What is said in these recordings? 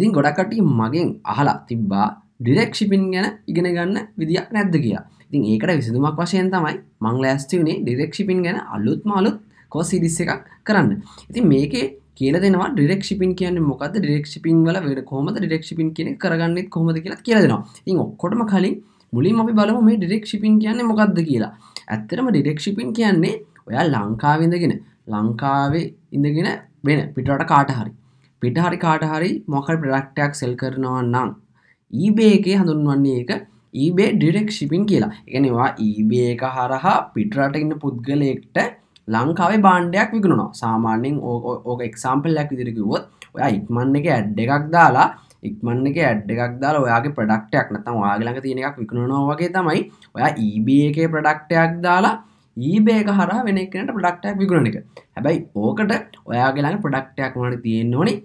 ඉතින් ගොඩක්ටිය මගෙන් අහලා තිබ්බා ඩිරෙක් ශිපින් ගැන ඉගෙන ගන්න විදික් නැද්ද කියා ඉතින් ඒකට විසඳුමක් වශයෙන් තමයි මං ලෑස්තිවනේ ඩිරෙක් ශිපින් ගැන අලුත් මාලුත් කොසිඩිස් එකක් කරන්න ඉතින් මේකේ කියල දෙනවා ඩිරෙක් ශිපින් කියන්න මොකද ඩිරෙක් ශිපින් වල වැඩ කොමද ඩිරෙක් ශිපින් කියන කරගන්නෙත් කොමද කියලා කියලදෙනවා ඉතින් ඔක්කොටම කලින් මුලින් අපි බලමු මේ ඩිරෙක් ශිපින් කියන්නේ මොකක්ද කියලා ඇත්තරම ඩිරෙක් ශිපින් කියන්නේ ඔයා ලංකාව ඉඳගෙන ලංකාවේ ඉඳගෙන වෙන පිටට කාටහරි පිටහරි කාටහරි මොකල් ප්‍රඩක්ටයක් සෙල් කරනවා නම් ඊබේ එක හඳුන්වන්නේ එක ඊබේ ඩිරෙක් ශිපින් කියලා එකනවා ඊබේ එක හරහා පිටරට ඉන්න පුද්ගලයෙක්ට ලංකාවේ බාණ්ඩයක් විකුණනවා සාමාන්‍යෙන් ඕක එක්සාම්පල් ලැක් විදිරකිවොත් ඔයා ඉක්මන්න එක ඇඩ් එකක් දාලා ඉක්මන්න එක ඇඩ් එකක් දාලා ඔයාගේ ප්‍රඩක්ටයක් නතම් වාගලඟ තියෙන එකක් විකුණනවා වගේ තමයි ඔයා ඊබේ එකේ ප්‍රඩක්ටයක් දාලා ඊබේක හර වෙනක්නට ප්‍රඩක්ටයක් විකුණන එක හැබැයි ඕකට ඔයාගේලඟ ප්‍රඩක්ටයක් වනට තියෙන්න්නවනේ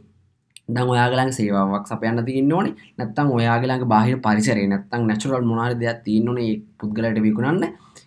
දැන් ඔයාගලන් සේවාවක් සපයන්න තියන්න ඕනේ නැත්තම් ඔයාගලන්ගේ බාහිර පරිසරේ නැත්තම් නැචරල් මොනාරි දෙයක් තියෙන්න ඕනේ පුද්ගලට විකුණන්න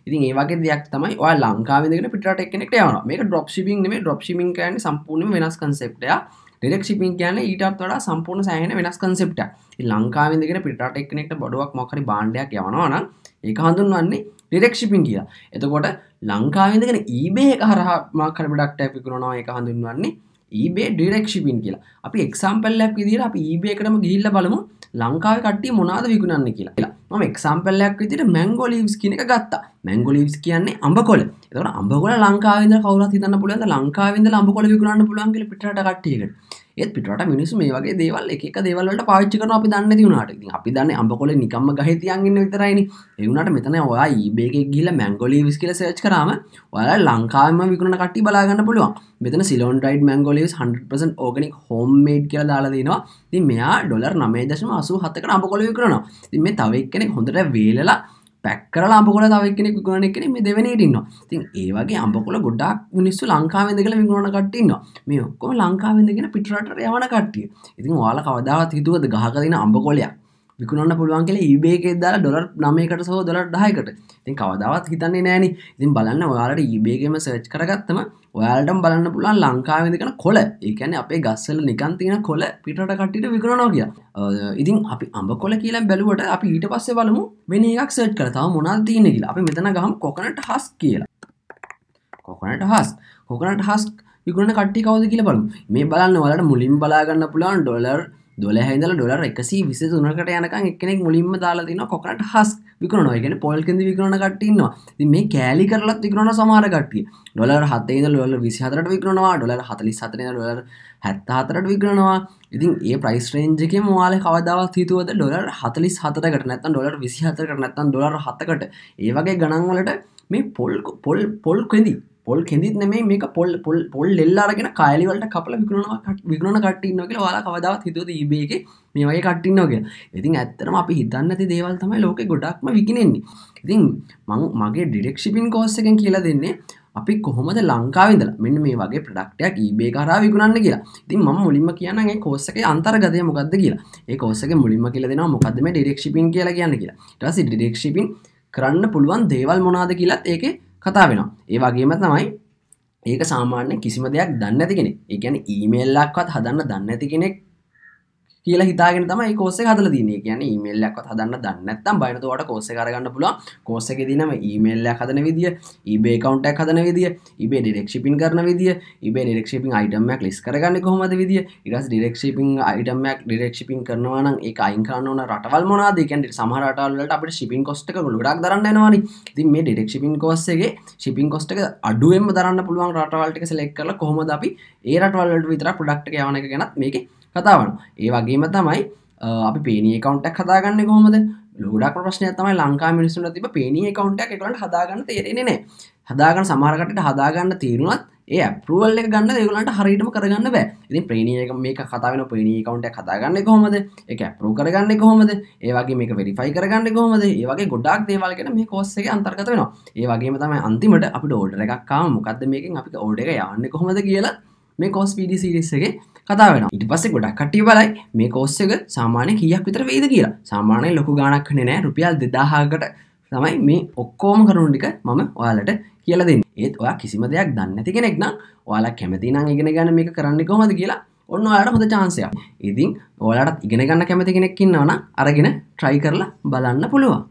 ඉතින් ඒ වගේ දෙයක් තමයි ඔයා ලංකාවේ ඉඳගෙන පිටරට එක්කෙනෙක්ට යවනවා මේක drop shipping නෙමෙයි drop shipping කියන්නේ සම්පූර්ණයෙන්ම වෙනස් concept එකක් direct shipping කියන්නේ ඊටත් වඩා සම්පූර්ණ සෑහෙන වෙනස් concept එකක් ඉතින් ලංකාවේ ඉඳගෙන පිටරට එක්කෙනෙක්ට බඩුවක් මොකක් හරි භාණ්ඩයක් යවනවා නම් ඒක හඳුන්වන්නේ direct shipping කියලා එතකොට ලංකාවේ ඉඳගෙන eBay එක හරහා මාකට් ප්‍රොඩක්ට් එකක් විකුණනවා ඒක හඳුන්වන්නේ ඊබේ ඩිරෙක් ශිපින් කියලා අපි එක්සම්පල්ලයක් විදිර අප ඒබේකටම ගිල්ල බලමු ලංකාව කට්ටිය මොනාද විකුණන්න කියලා කියලා ම එක්සම්පල්ලයක් විදිට මැංගොලිස් කියන එක ගත්තා මැංගොලිස් කියන්නේ අඹකොල එතට අඹකොල ලංකාවද කවර හිතන්න පුලද ලංකාවද අඹකොල විකුණන්න පුළන්ගේ පිට කට්ටියකට ඒ පිට මිනිස් මේ වගේ දේවල් එක දේවල්ට පාච්චි කරන අපි දන්න තිවුණට අපි දන්න අඹකොල නිකම්ම ගහිතියන්ගන්න විතරයිනි එවුණට මෙතන ඔයා ඒබේක ගිල මැංගොලි විස් කියල සේච් කරම ඔයාලා ලංකාම විකුණ කට්ටි බලාගන්න පුළුවන් මෙතන සිලෝන් රයිඩ් මැංගොලිස් 100% ඕගනික් හෝම්මේඩ් කියලා දාලා දෙනවා ඉතින් මෙයා ඩොලර් 9.87කට අඹකොල විකුණනවා ඉතින් මේ තව එක්කෙනෙක් හොඳට වේලලා පැක්කර අම්පකොල තවක්ෙනෙ ගුණන කෙන මේ දෙවනටඉන්නවා තින් ඒවගේ අම්පකොල ගොඩක් මිනිස්සු ලංකාවෙදකල විගුණන කට්ටන්න මේ ඔක්කොම ලංකාවෙදගෙන පිටරට යවන කට්ටිය ඉතින් වාල කවදාවත් හිතුවද ගහකදින අම්පකොලයක් විකුණන්න පුළුවන් කියල ඒබේක දාලා ඩොලර් නමයකට සහ දොලර් ඩහයකට තින් කවදාවත් හිතන්නේ නෑන ඉතින් බලන්න ඔයාලට ඒබේගේම සර්ච් කරගත්තම ඔයාලටම් බලන්න පුළන් ලංකාවෙද කන කොල ඒකැන අපේ ගස්සල නිකන්තින කොල පිට කට්ටිට විකරනවා කිය ඉතින් අපි අඹ කොල කියලා බැලුවට අපි ඊට පස්සේ බලමු මෙනි එකක් සර්ච් කරතාව මොනා තියන කියලා අපි මෙතන ගහම් කොකනට හස් කියලා කොකනට හස් කොකනට හස් විකුණන කට්ටි කවද කියලා බලමු මේ බලන්න වලට මුලින් බලාගන්න පුළන් ඩොලර් දොලහැදල ඩොලර් එකසි විස තුනකට යනක එකනෙක් මුලින්ම දාලාතින කොකට හස් විකරන ගෙන පොල්කෙද විකරන කටන්නවා මේ කෑලි කරලත් විකරන සමාරකටිය ඩොලර් හතේ ලොල විසිහතරට විකරනවා ඩොලර් හතලි සතන ොලර් හැත්තහතරට විකරනවා ඉතින් ඒ ප්‍රයිස් රේන්ජක මවාල කවදාව හිතුවද ඩොලර් හතලි හතරකට නැතන් ඩොලර් විසිහතර කරනත්තන් ඩොලර් හතකට ඒවගේ ගණන්වලට මේ පොල් පොල් පොල් කෙදී පොල් කෙදිත් නෙමේ මේක පොල් පොල් පොල් එල්ලාරගෙන කෑලිවලට කපල විකරුණවා විකරුණ කටින්න කියල වාලා කවදාවත් හිතුවද ඒබේක මේ වගේ කටින්න කිය ඉතින් ඇත්තරම අපි හිතන්න ඇති දේවල් තමයි ලෝක ගොඩක්ම විකිනෙන්නේ ඉතින් මං මගේ ඩිරෙක්ෂිපින් කෝස්සකෙන් කියලා දෙන්නේ අපි කොහොමද ලංකාවිදල මෙන්න මේ වගේ ප්‍රඩක්ටයක් ඒබේ කරා විකුණන්න කියලා ඉතින් ම මුලින්ම කියන්නගේ කෝස්සක අන්තර්ගතය මොකක්ද කියලා ඒ කෝසක මුලින්ම කියල දෙෙන මොකක්දම ඩිරෙක්ෂිපින් කියලා කියන්න කියලා ටසි ඩිරෙක්ෂිපින් කරන්න පුළුවන් දේවල් මොනාද කියලත් ඒකේ කතා වෙනවා ඒ වගේම තමයි ඒක සාමාන්‍ය කිසිම දෙයක් දන්න ඇති කෙනෙ ඒ ගැන ඊමේල්ලක්වත් හදන්න දන්න ඇති කෙනෙක් කියලා හිතාගෙන තමයි කෝස හදල දින කියන මල්ලක් හදන්න දන්නත්තම් බයිනතුවට කෝස කරගන්න පුළුව කෝසක දිනම ඊමල්ල හදන විදිිය ඒබේ කවන්ටක් හදන විදිිය ඉබේ ඩිරෙක්ෂිපින් කරන විදිිය ඉබේ ඩිරෙක්ෂිපින් අයිටමක් ලිස් කරගන්න කොහොමද විදිිය ඉරස් ඩිරෙක්ෂිපින් අයිටමක් ඩිරෙක්ෂිපින් කරනවන ඒ අයින්කාරන රටවල් මොනාදකන්ට සමහරටල්ලට අපට ශිපින් කොස්ටක ගොඩක් දරන්නවාන ති මේ ඩිරෙක්ෂිපින් කොස්සගේ ශිපින් කොස්ටක අඩුවෙන්ම දරන්න පුළුවන් රටවල්ටික සෙලෙක් කරලා කොහොමද අපි ඒ රටවල්ලට විතර පොඩක්ට යවන එක ගැනත් මේකේ කතාවන ඒ වගේම තමයි අපි පේනී කවන්ටක් හදාගන්න කොහොමද ලෝඩක් ප්‍රශ්නය තමයි ලංකා මිනිසුන තිබ පේනී කවන්ටක් එකට හදාගන්න තේරෙන්නේ හදාගන්න සමහරකට හදාගන්න තීරුණත් ඒ පරුවල්ල ගන්න දෙගලට හරිටම කරගන්න බෑ ඉතින් ප්‍රේණියක මේ කතාවෙන ප්‍රේණී කවන්ට කතාගන්න කොහොමද එක පරු කරගන්න කොහොමද ඒවගේ මේක වෙරිෆයි කරගන්න කොහොමද ඒවගේ ගොඩක් දේවල්ගෙන මේ කෝස්සක අන්තර්ගත වෙනවා ඒවගේ තමයි අන්තිමට අපි ෝඩර එකක්කා මොකක්ද මේකින් අපි ෝඩ එක යන්න කොහොමද කියලා මේ කෝස් පිඩි සිරිස්සගේ කතා වෙන ඉට පස්ස ගොඩක් කටිය බලයි මේ කෝස්සක සාමානය කියක් විතර වේද කියලා සාමානය ලොකු ගණක් නෑ රුපියල් දෙදාහකට තමයි මේ ඔක්කෝම කරුණුටික මම ඔයාලට කියල දෙන්න ඒත් ඔයා කිසිම දෙයක් දන්න ඇති කෙනෙක් නම් ඔයාලා කැමති නම් ඉගෙන ගන්න මේක කරන්න කොහොමද කියලා ඔන්න ඔයාලට හොඳ චාන්සයක් ඉතින් ඔයාලටත් ඉගෙන ගන්න කැමති කෙනෙක් ඉන්නවනම් අරගෙන try කරලා බලන්න පුළුවන්